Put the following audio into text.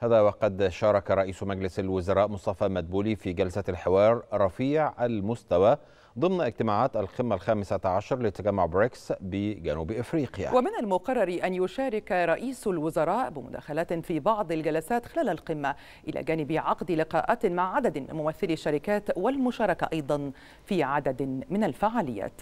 هذا وقد شارك رئيس مجلس الوزراء مصطفى مدبولي في جلسة الحوار رفيع المستوى ضمن اجتماعات القمة الخامسة عشر لتجمع بريكس بجنوب إفريقيا ومن المقرر أن يشارك رئيس الوزراء بمداخلات في بعض الجلسات خلال القمة إلى جانب عقد لقاءات مع عدد من ممثلي الشركات والمشاركة أيضا في عدد من الفعاليات